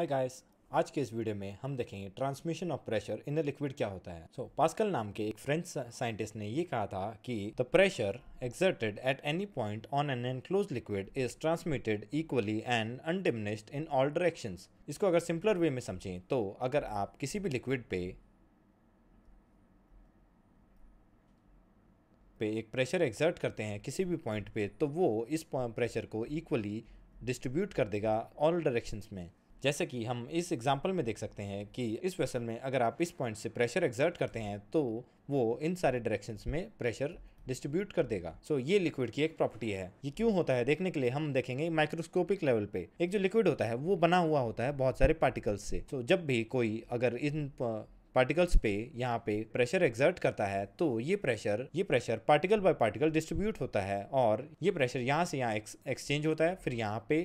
hi guys आज के इस वीडियो में हम देखेंगे transmission of pressure in the liquid क्या होता है सो so, पास्कल नाम के एक फ्रेंच साइंटिस्ट ने ये कहा था कि the pressure exerted at any point on an enclose liquid is transmitted equally and undiminished in all direction इसको अगर सिंपलर वे में समझें तो अगर आप किसी भी लिक्विड पे पे एक प्रेशर एक्सर्ट करते हैं किसी भी पॉइंट पे तो वो इस प्रेशर को इक्वली डिस्ट्रीब्यूट कर देगा ऑल डायरेक्शंस में जैसे कि हम इस एग्जाम्पल में देख सकते हैं कि इस वेसल में अगर आप इस पॉइंट से प्रेशर एग्जर्ट करते हैं तो वो इन सारे डायरेक्शंस में प्रेशर डिस्ट्रीब्यूट कर देगा सो so, ये लिक्विड की एक प्रॉपर्टी है ये क्यों होता है देखने के लिए हम देखेंगे माइक्रोस्कोपिक लेवल पे एक जो लिक्विड होता है वो बना हुआ होता है बहुत सारे पार्टिकल्स से तो so, जब भी कोई अगर इन पार्टिकल्स पे यहाँ पे प्रेशर एग्जर्ट करता है तो ये प्रेशर ये pressure particle by particle distribute होता है और ये प्रेशर यहाँ से यहाँ एक्सचेंज होता है फिर यहाँ पे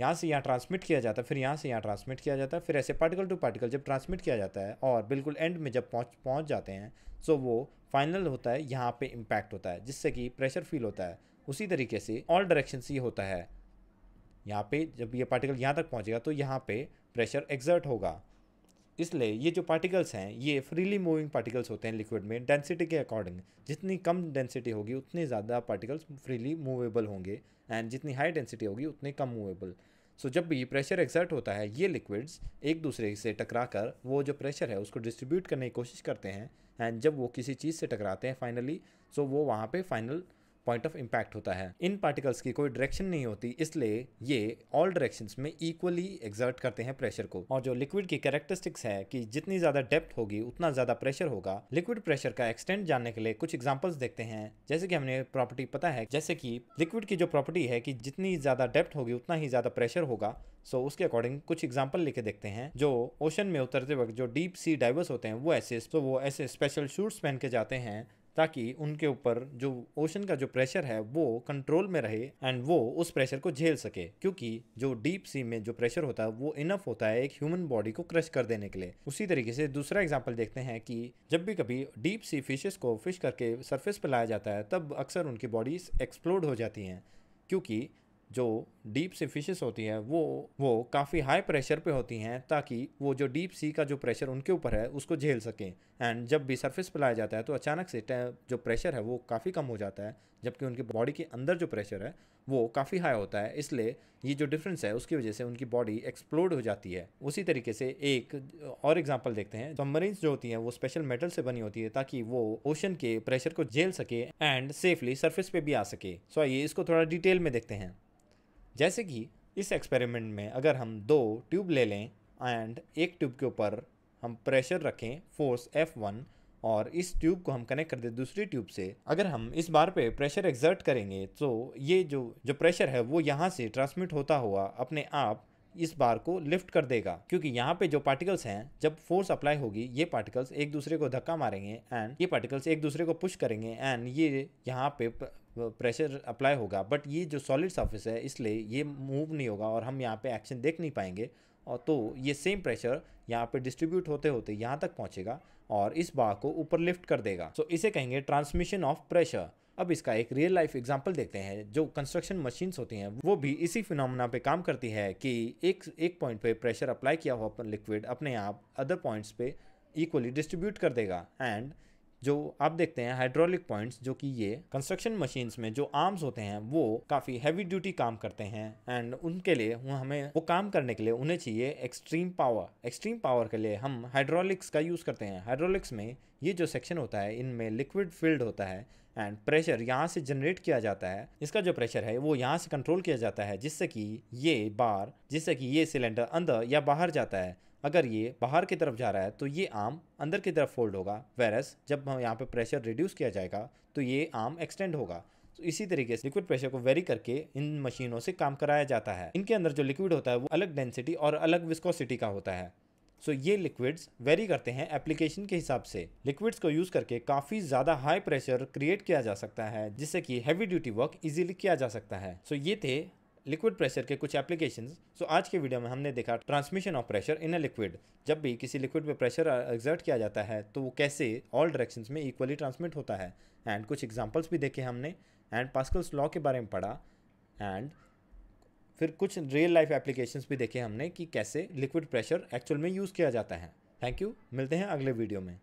यहाँ से यहाँ ट्रांसमिट किया जाता है फिर यहाँ से यहाँ ट्रांसमिट किया जाता है फिर ऐसे पार्टिकल टू पार्टिकल जब ट्रांसमिट किया जाता है और बिल्कुल एंड में जब पहुँच पहुँच जाते हैं सो वो फाइनल होता है यहाँ पे इम्पैक्ट होता है जिससे कि प्रेशर फील होता है उसी तरीके से ऑल डायरेक्शन से ये होता है यहाँ पे जब ये पार्टिकल यहाँ तक पहुँचेगा तो यहाँ पे प्रेशर एग्जर्ट होगा इसलिए ये जो पार्टिकल्स हैं ये फ्रीली मूविंग पार्टिकल्स होते हैं लिक्विड में डेंसिटी के अकॉर्डिंग जितनी कम डेंसिटी होगी उतने ज़्यादा पार्टिकल्स फ्रीली मूवेबल होंगे एंड जितनी हाई डेंसिटी होगी उतने कम मूवेबल सो so, जब भी प्रेशर एक्सर्ट होता है ये लिक्विड्स एक दूसरे से टकरा कर वो जो प्रेशर है उसको डिस्ट्रीब्यूट करने की कोशिश करते हैं एंड जब वो किसी चीज़ से टकराते हैं फाइनली सो so वो वहाँ पे फाइनल पॉइंट ऑफ इम्पैक्ट होता है इन पार्टिकल्स की कोई डायरेक्शन नहीं होती इसलिए ये ऑल डायरेक्शंस में इक्वली एग्जर्ट करते हैं प्रेशर को और जो लिक्विड की कैरेक्टरिस्टिक्स है कि जितनी ज्यादा डेप्थ होगी उतना ज्यादा प्रेशर होगा लिक्विड प्रेशर का एक्सटेंड जानने के लिए कुछ एग्जाम्पल्स देखते हैं जैसे कि हमने प्रॉपर्टी पता है जैसे कि लिक्विड की जो प्रॉपर्टी है कि जितनी ज्यादा डेप्थ होगी उतना ही ज्यादा प्रेशर होगा सो so, उसके अकॉर्डिंग कुछ एग्जाम्पल लेके देखते हैं जो ओशन में उतरते वक्त जो डीप सी डाइवर्स होते हैं वो ऐसे तो वो ऐसे स्पेशल शूट्स पहन के जाते हैं ताकि उनके ऊपर जो ओशन का जो प्रेशर है वो कंट्रोल में रहे एंड वो उस प्रेशर को झेल सके क्योंकि जो डीप सी में जो प्रेशर होता है वो इनफ होता है एक ह्यूमन बॉडी को क्रश कर देने के लिए उसी तरीके से दूसरा एग्जाम्पल देखते हैं कि जब भी कभी डीप सी फिशेस को फिश करके सरफेस पर लाया जाता है तब अक्सर उनकी बॉडीज एक्सप्लोड हो जाती हैं क्योंकि जो डीप सी फिशेस होती हैं वो वो काफ़ी हाई प्रेशर पे होती हैं ताकि वो जो डीप सी का जो प्रेशर उनके ऊपर है उसको झेल सकें एंड जब भी सरफेस पर लाया जाता है तो अचानक से जो प्रेशर है वो काफ़ी कम हो जाता है जबकि उनकी बॉडी के अंदर जो प्रेशर है वो काफ़ी हाई होता है इसलिए ये जो डिफरेंस है उसकी वजह से उनकी बॉडी एक्सप्लोड हो जाती है उसी तरीके से एक और एग्जाम्पल देखते हैं सबमरीन्स जो होती हैं वो स्पेशल मेटल से बनी होती है ताकि वो ओशन के प्रेशर को झेल सके एंड सेफली सर्फेस पे भी आ सके सो आइए इसको थोड़ा डिटेल में देखते हैं जैसे कि इस एक्सपेरिमेंट में अगर हम दो ट्यूब ले लें एंड एक ट्यूब के ऊपर हम प्रेशर रखें फोर्स एफ वन और इस ट्यूब को हम कनेक्ट कर दें दूसरी ट्यूब से अगर हम इस बार पे प्रेशर एग्जर्ट करेंगे तो ये जो जो प्रेशर है वो यहाँ से ट्रांसमिट होता हुआ अपने आप इस बार को लिफ्ट कर देगा क्योंकि यहाँ पे जो पार्टिकल्स हैं जब फोर्स अप्लाई होगी ये पार्टिकल्स एक दूसरे को धक्का मारेंगे एंड ये पार्टिकल्स एक दूसरे को पुश करेंगे एंड ये यहाँ पे प्रेशर अप्लाई होगा बट ये जो सॉलिड सर्फिस है इसलिए ये मूव नहीं होगा और हम यहाँ पे एक्शन देख नहीं पाएंगे और तो ये सेम प्रेशर यहाँ पे डिस्ट्रीब्यूट होते होते यहाँ तक पहुँचेगा और इस बार को ऊपर लिफ्ट कर देगा सो so, इसे कहेंगे ट्रांसमिशन ऑफ प्रेशर अब इसका एक रियल लाइफ एग्जाम्पल देखते हैं जो कंस्ट्रक्शन मशीन्स होती हैं वो भी इसी फिनोमिना पे काम करती है कि एक एक पॉइंट पे प्रेशर अप्लाई किया हुआ लिक्विड अपने आप अदर पॉइंट्स पे इक्वली डिस्ट्रीब्यूट कर देगा एंड जो आप देखते हैं हाइड्रोलिक पॉइंट्स जो कि ये कंस्ट्रक्शन मशीन्स में जो आर्म्स होते हैं वो काफ़ी हैवी ड्यूटी काम करते हैं एंड उनके लिए हमें वो काम करने के लिए उन्हें चाहिए एक्सट्रीम पावर एक्सट्रीम पावर के लिए हम हाइड्रोलिक्स का यूज़ करते हैं हाइड्रोलिक्स में ये जो सेक्शन होता है इनमें लिक्विड फील्ड होता है एंड प्रेशर यहाँ से जनरेट किया जाता है इसका जो प्रेशर है वो यहाँ से कंट्रोल किया जाता है जिससे कि ये बार जिससे कि ये सिलेंडर अंदर या बाहर जाता है अगर ये बाहर की तरफ जा रहा है तो ये आर्म अंदर की तरफ फोल्ड होगा वेरस जब हम यहाँ पे प्रेशर रिड्यूस किया जाएगा तो ये आर्म एक्सटेंड होगा तो इसी तरीके से लिक्विड प्रेशर को वेरी करके इन मशीनों से काम कराया जाता है इनके अंदर जो लिक्विड होता है वो अलग डेंसिटी और अलग विस्कोसिटी का होता है सो so, ये लिक्विड्स वेरी करते हैं एप्लीकेशन के हिसाब से लिक्विड्स को यूज़ करके काफ़ी ज़्यादा हाई प्रेशर क्रिएट किया जा सकता है जिससे कि हैवी ड्यूटी वर्क इजीली किया जा सकता है सो so, ये थे लिक्विड प्रेशर के कुछ एप्लीकेशन सो आज के वीडियो में हमने देखा transmission of pressure in a liquid जब भी किसी लिक्विड पे प्रेशर एग्जर्ट किया जाता है तो वो कैसे ऑल डायरेक्शन में इक्वली ट्रांसमिट होता है एंड कुछ एग्जाम्पल्स भी देखे हमने एंड पास्कल्स लॉ के बारे में पढ़ा एंड फिर कुछ रियल लाइफ एप्लीकेशन भी देखे हमने कि कैसे लिक्विड प्रेशर एक्चुअल में यूज़ किया जाता है थैंक यू मिलते हैं अगले वीडियो में